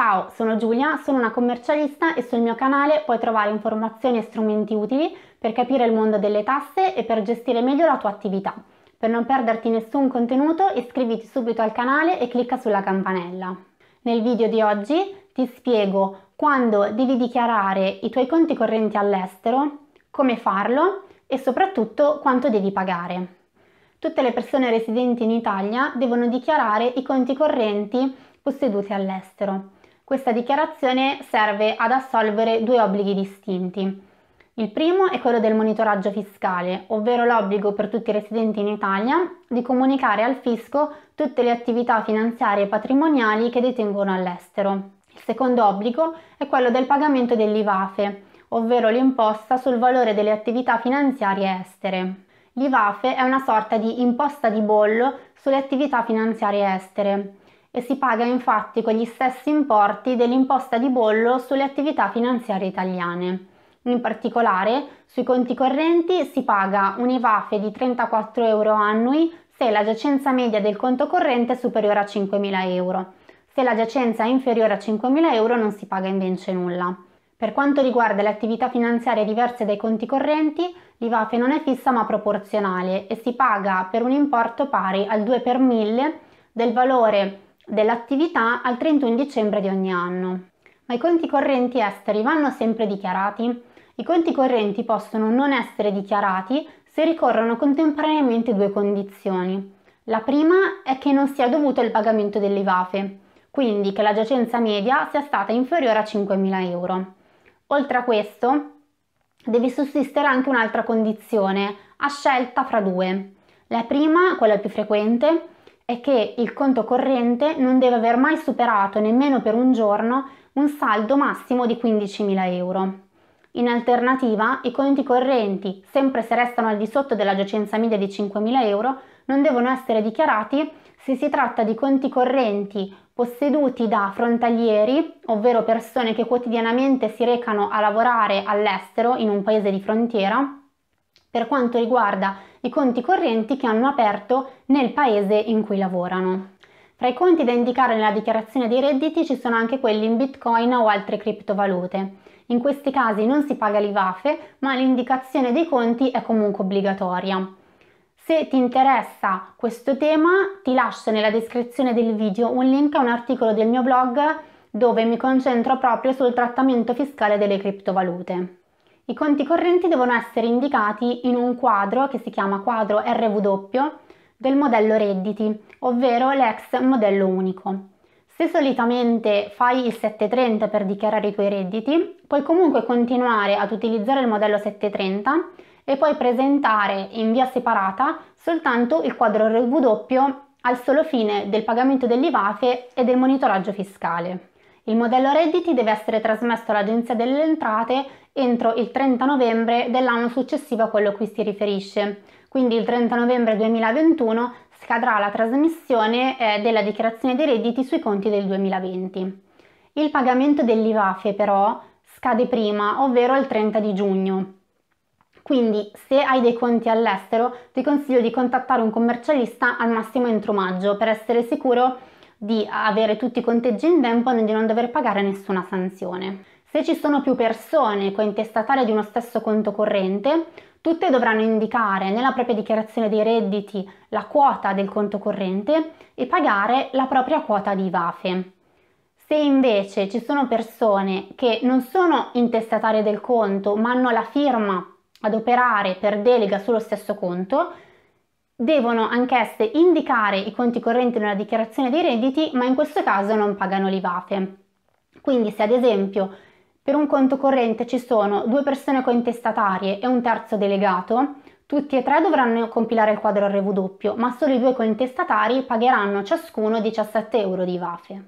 Ciao, sono Giulia, sono una commercialista e sul mio canale puoi trovare informazioni e strumenti utili per capire il mondo delle tasse e per gestire meglio la tua attività. Per non perderti nessun contenuto iscriviti subito al canale e clicca sulla campanella. Nel video di oggi ti spiego quando devi dichiarare i tuoi conti correnti all'estero, come farlo e soprattutto quanto devi pagare. Tutte le persone residenti in Italia devono dichiarare i conti correnti posseduti all'estero. Questa dichiarazione serve ad assolvere due obblighi distinti. Il primo è quello del monitoraggio fiscale, ovvero l'obbligo per tutti i residenti in Italia di comunicare al fisco tutte le attività finanziarie e patrimoniali che detengono all'estero. Il secondo obbligo è quello del pagamento dell'IVAFE, ovvero l'imposta sul valore delle attività finanziarie estere. L'IVAFE è una sorta di imposta di bollo sulle attività finanziarie estere e si paga infatti con gli stessi importi dell'imposta di bollo sulle attività finanziarie italiane. In particolare, sui conti correnti si paga un IVAFE di 34 euro annui se la giacenza media del conto corrente è superiore a 5.000 euro. Se la giacenza è inferiore a 5.000 euro non si paga invece nulla. Per quanto riguarda le attività finanziarie diverse dai conti correnti, l'IVAFE non è fissa ma proporzionale e si paga per un importo pari al 2 per 1000 del valore dell'attività al 31 dicembre di ogni anno. Ma i conti correnti esteri vanno sempre dichiarati? I conti correnti possono non essere dichiarati se ricorrono contemporaneamente due condizioni. La prima è che non sia dovuto il pagamento dell'IVAFE, quindi che la giacenza media sia stata inferiore a 5.000 euro. Oltre a questo, deve sussistere anche un'altra condizione, a scelta fra due. La prima, quella più frequente, è che il conto corrente non deve aver mai superato nemmeno per un giorno un saldo massimo di 15.000 euro. In alternativa, i conti correnti, sempre se restano al di sotto della giacenza media di 5.000 euro, non devono essere dichiarati se si tratta di conti correnti posseduti da frontalieri, ovvero persone che quotidianamente si recano a lavorare all'estero in un paese di frontiera, per quanto riguarda i conti correnti che hanno aperto nel paese in cui lavorano. Tra i conti da indicare nella dichiarazione dei redditi ci sono anche quelli in bitcoin o altre criptovalute. In questi casi non si paga l'IVAFE, ma l'indicazione dei conti è comunque obbligatoria. Se ti interessa questo tema, ti lascio nella descrizione del video un link a un articolo del mio blog dove mi concentro proprio sul trattamento fiscale delle criptovalute. I conti correnti devono essere indicati in un quadro che si chiama quadro RW del modello redditi, ovvero l'ex modello unico. Se solitamente fai il 730 per dichiarare i tuoi redditi, puoi comunque continuare ad utilizzare il modello 730 e puoi presentare in via separata soltanto il quadro RW al solo fine del pagamento dell'IVAFE e del monitoraggio fiscale. Il modello redditi deve essere trasmesso all'Agenzia delle Entrate entro il 30 novembre dell'anno successivo a quello a cui si riferisce. Quindi il 30 novembre 2021 scadrà la trasmissione eh, della dichiarazione dei redditi sui conti del 2020. Il pagamento dell'IVAFE però scade prima, ovvero il 30 di giugno. Quindi se hai dei conti all'estero ti consiglio di contattare un commercialista al massimo entro maggio per essere sicuro di avere tutti i conteggi in tempo e di non dover pagare nessuna sanzione. Se ci sono più persone cointestatarie di uno stesso conto corrente, tutte dovranno indicare nella propria dichiarazione dei redditi la quota del conto corrente e pagare la propria quota di IVAFE. Se invece ci sono persone che non sono intestatarie del conto ma hanno la firma ad operare per delega sullo stesso conto, devono anch'esse indicare i conti correnti nella dichiarazione dei redditi, ma in questo caso non pagano l'IVAFE. Quindi se ad esempio per un conto corrente ci sono due persone contestatarie e un terzo delegato, tutti e tre dovranno compilare il quadro RW, ma solo i due contestatari pagheranno ciascuno 17 euro di IVAFE.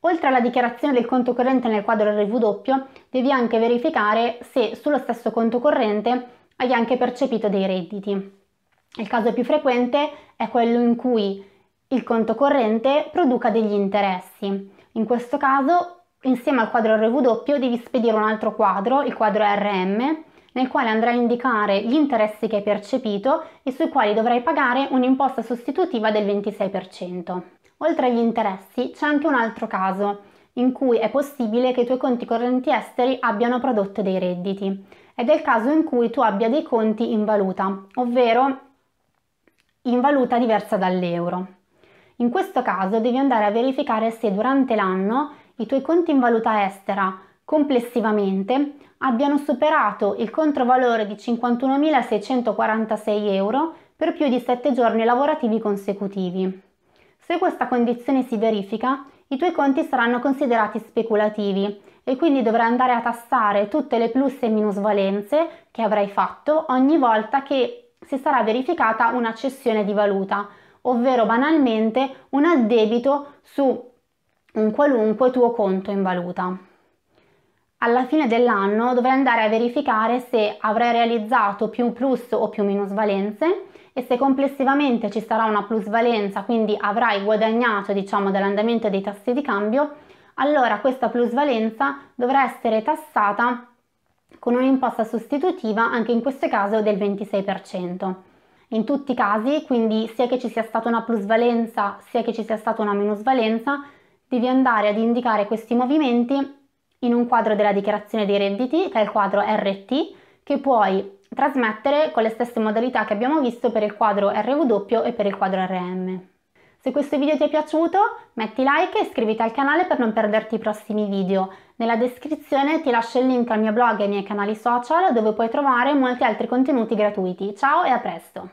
Oltre alla dichiarazione del conto corrente nel quadro RW, devi anche verificare se sullo stesso conto corrente hai anche percepito dei redditi. Il caso più frequente è quello in cui il conto corrente produca degli interessi. In questo caso, insieme al quadro RW devi spedire un altro quadro, il quadro RM, nel quale andrai a indicare gli interessi che hai percepito e sui quali dovrai pagare un'imposta sostitutiva del 26%. Oltre agli interessi c'è anche un altro caso, in cui è possibile che i tuoi conti correnti esteri abbiano prodotto dei redditi ed è il caso in cui tu abbia dei conti in valuta, ovvero in valuta diversa dall'euro. In questo caso devi andare a verificare se durante l'anno i tuoi conti in valuta estera complessivamente abbiano superato il controvalore di 51.646 euro per più di 7 giorni lavorativi consecutivi. Se questa condizione si verifica, i tuoi conti saranno considerati speculativi e quindi dovrai andare a tassare tutte le plus e minusvalenze che avrai fatto ogni volta che si sarà verificata una cessione di valuta, ovvero banalmente un addebito su un qualunque tuo conto in valuta. Alla fine dell'anno dovrai andare a verificare se avrai realizzato più plus o più minusvalenze e se complessivamente ci sarà una plusvalenza, quindi avrai guadagnato diciamo dall'andamento dei tassi di cambio, allora questa plusvalenza dovrà essere tassata con un'imposta sostitutiva anche in questo caso del 26%. In tutti i casi, quindi sia che ci sia stata una plusvalenza sia che ci sia stata una minusvalenza, devi andare ad indicare questi movimenti in un quadro della dichiarazione dei redditi, che è il quadro RT, che puoi trasmettere con le stesse modalità che abbiamo visto per il quadro RW e per il quadro RM. Se questo video ti è piaciuto metti like e iscriviti al canale per non perderti i prossimi video. Nella descrizione ti lascio il link al mio blog e ai miei canali social dove puoi trovare molti altri contenuti gratuiti. Ciao e a presto!